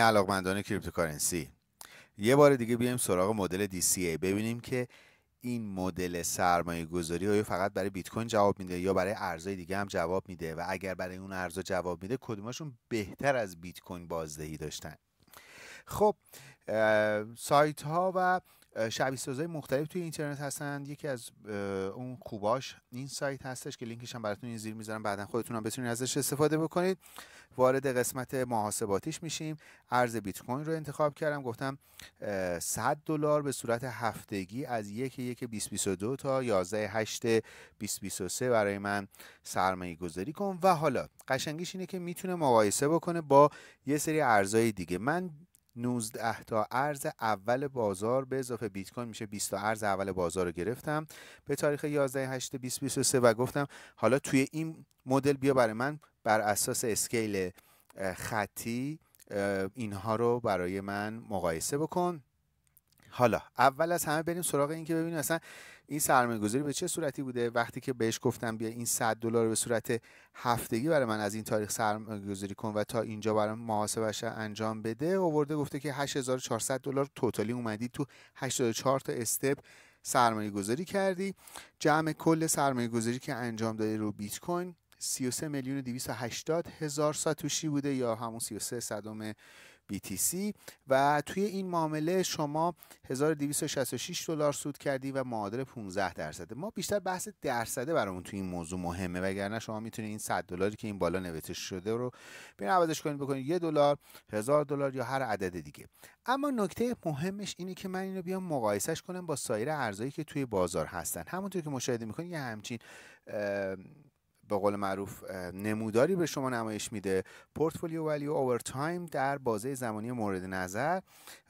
علاقمندان کریپتوکارنسی یه بار دیگه بیایم سراغ مدل DCA ببینیم که این مدل سرمایه گذاری آیا فقط برای بیت کوین جواب میده یا برای ارزهای دیگه هم جواب میده و اگر برای اون ارزها جواب میده کدومشون بهتر از بیت کوین بازدهی داشتن خب سایت ها و شبیه سازهای مختلف توی اینترنت هستند. یکی از اون خوباش این سایت هستش که لینکش هم براتون این زیر میذارم بعدا خودتون هم بتونید ازش استفاده بکنید وارد قسمت محاسباتیش میشیم ارز بیت کوین رو انتخاب کردم گفتم 100 دلار به صورت هفتگی از 1 1 2022 تا 11 8 2023 برای من سرمایه گذاری کن و حالا قشنگیش اینه که میتونه مقایسه بکنه با یه سری ارزهای دیگه من 19 تا ارز اول بازار به اضافه بیت کوین میشه 20 تا ارز اول بازار رو گرفتم به تاریخ 11 8 2023 و گفتم حالا توی این مدل بیا برای من بر اساس اسکیل خطی اینها رو برای من مقایسه بکن حالا اول از همه بریم سراغ این که ببینیم اصلا این سرمایه گذاری به چه صورتی بوده وقتی که بهش گفتم بیا این 100 دلار به صورت هفتگی برای من از این تاریخ سرمایه گذاری کن و تا اینجا برای محاسبش انجام بده اوورده گفته که 8400 دلار توتالی اومدی تو 84 تا استپ سرمایه گذاری کردی جمع کل سرمایه گذاری که انجام دادی رو بیت کوین 33 میلیون 280 هزار ساتوشی بوده یا همون 33 صدم BTC و توی این معامله شما 1266 دلار سود کردی و معادل 15 درصده ما بیشتر بحث درصده برامون توی این موضوع مهمه وگرنه شما میتونید این 100 دلاری که این بالا نوشته شده رو بین عوضش کنید بکنید یه دلار هزار دلار یا هر عدد دیگه اما نکته مهمش اینه که من اینو بیام مقایسش کنم با سایر ارزایی که توی بازار هستن همونطور که مشاهده میکنید یه همچین به قول معروف نموداری به شما نمایش میده پورتفولیو ولیو اوور تایم در بازه زمانی مورد نظر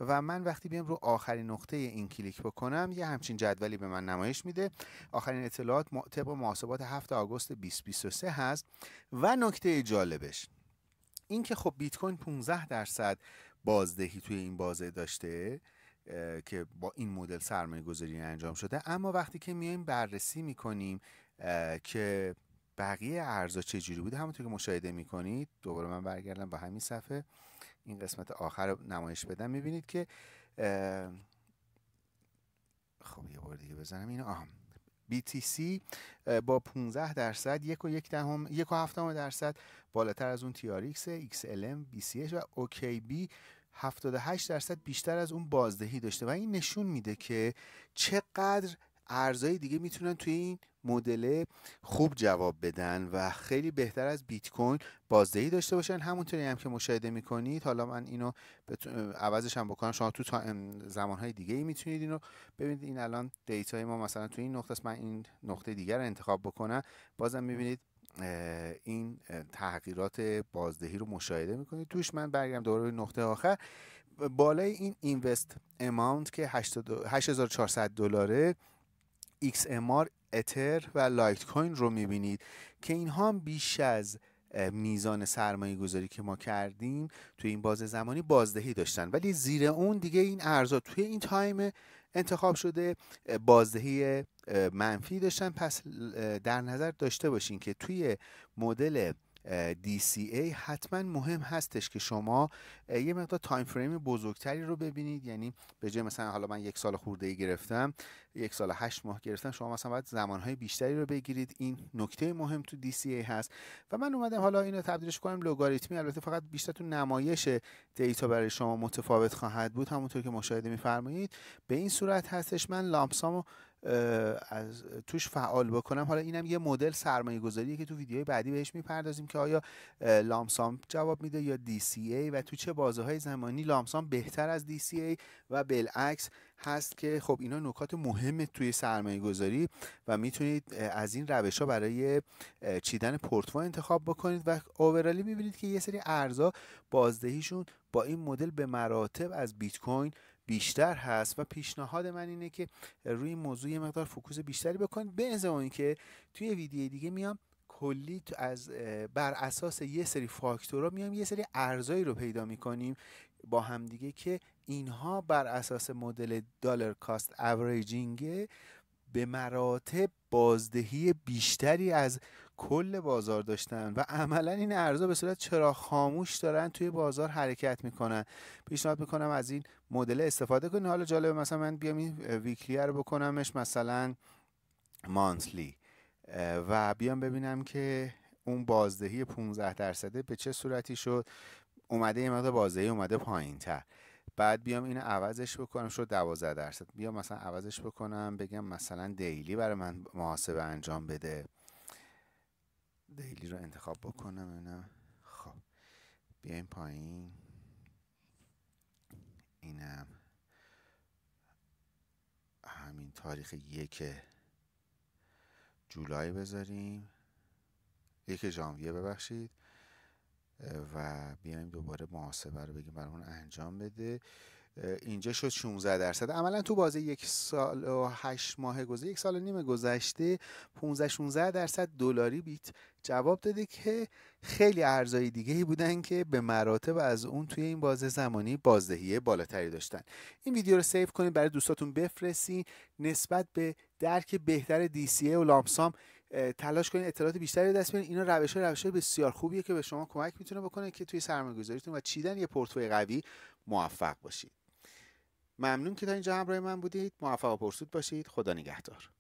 و من وقتی بیام رو آخرین نقطه این کلیک بکنم یه همچین جدولی به من نمایش میده آخرین اطلاعات طبق محاسبات 7 آگوست 2023 هست و نکته جالبش اینکه خب بیت کوین 15 درصد بازدهی توی این بازه داشته که با این مدل سرمایه گذاری انجام شده اما وقتی که میایم بررسی میکنیم که بقیه ارزا چجوری بوده همونطور که مشاهده میکنید دوباره من برگردم به همین صفحه این قسمت آخر رو نمایش بدم میبینید که خب یه بار دیگه بزنم اینو آه. BTC با 15 درصد یک و یک دهم یک و هفتم درصد بالاتر از اون TRX XLM BCH و OKB 78 درصد بیشتر از اون بازدهی داشته و این نشون میده که چقدر ارزهای دیگه میتونن توی این مدل خوب جواب بدن و خیلی بهتر از بیت کوین بازدهی داشته باشن همونطوری هم که مشاهده میکنید حالا من اینو عوضش هم بکنم شما تو زمانهای دیگه ای میتونید اینو ببینید این الان دیتای ما مثلا توی این نقطه است من این نقطه دیگر رو انتخاب بکنم بازم میبینید این تغییرات بازدهی رو مشاهده میکنید توش من برگردم دوباره به نقطه آخر بالای این اینوست اماونت که 8400 دلاره XMR اتر و لایت کوین رو میبینید که اینها هم بیش از میزان سرمایه گذاری که ما کردیم توی این بازه زمانی بازدهی داشتن ولی زیر اون دیگه این ارزا توی این تایم انتخاب شده بازدهی منفی داشتن پس در نظر داشته باشین که توی مدل DCA حتما مهم هستش که شما یه مقدار تایم فریم بزرگتری رو ببینید یعنی به جای مثلا حالا من یک سال خورده ای گرفتم یک سال هشت ماه گرفتم شما مثلا باید زمانهای بیشتری رو بگیرید این نکته مهم تو DCA هست و من اومدم حالا اینو تبدیلش کنم لگاریتمی البته فقط بیشتر تو نمایش دیتا برای شما متفاوت خواهد بود همونطور که مشاهده میفرمایید به این صورت هستش من لامسامو از توش فعال بکنم حالا اینم یه مدل سرمایه گذاریه که تو ویدیوهای بعدی بهش میپردازیم که آیا لامسام جواب میده یا DCA و تو چه بازه های زمانی لامسام بهتر از DCA و بالعکس هست که خب اینا نکات مهم توی سرمایه گذاری و میتونید از این روش ها برای چیدن پورتفوی انتخاب بکنید و اوورالی میبینید که یه سری ارزا بازدهیشون با این مدل به مراتب از بیت کوین بیشتر هست و پیشنهاد من اینه که روی موضوع یه مقدار فوکوس بیشتری بکنید به اون که توی ویدیو دیگه میام کلی از بر اساس یه سری فاکتورها میام یه سری ارزایی رو پیدا میکنیم با همدیگه که اینها بر اساس مدل دلار کاست اوریجینگ به مراتب بازدهی بیشتری از کل بازار داشتن و عملا این ارزها به صورت چرا خاموش دارن توی بازار حرکت میکنن پیشنهاد میکنم از این مدل استفاده کنید حالا جالبه مثلا من بیام این ویکلی رو بکنمش مثلا مانتلی و بیام ببینم که اون بازدهی 15 درصده به چه صورتی شد اومده یه مقدار بازدهی اومده پایین تر بعد بیام اینو عوضش بکنم شد 12 درصد بیام مثلا عوضش بکنم بگم مثلا دیلی برای من محاسبه انجام بده دیلی رو انتخاب بکنم اینم خب بیایم پایین اینم همین تاریخ یک جولای بذاریم یک ژانویه ببخشید و بیایم دوباره محاسبه رو بگیم برامون انجام بده اینجا شد 16 درصد عملا تو بازه یک سال و 8 ماه گذشته یک سال و نیم گذشته 15 16 درصد دلاری بیت جواب داده که خیلی ارزهای دیگه ای بودن که به مراتب از اون توی این بازه زمانی بازدهی بالاتری داشتن این ویدیو رو سیو کنید برای دوستاتون بفرستین نسبت به درک بهتر DCA و لامسام تلاش کنید اطلاعات بیشتری دست بیارین اینا روش های روش های بسیار خوبیه که به شما کمک میتونه بکنه که توی سرمایه‌گذاریتون و چیدن یه پورتفوی قوی موفق باشید ممنون که تا اینجا همراه من بودید موفق و پرسود باشید خدا نگهدار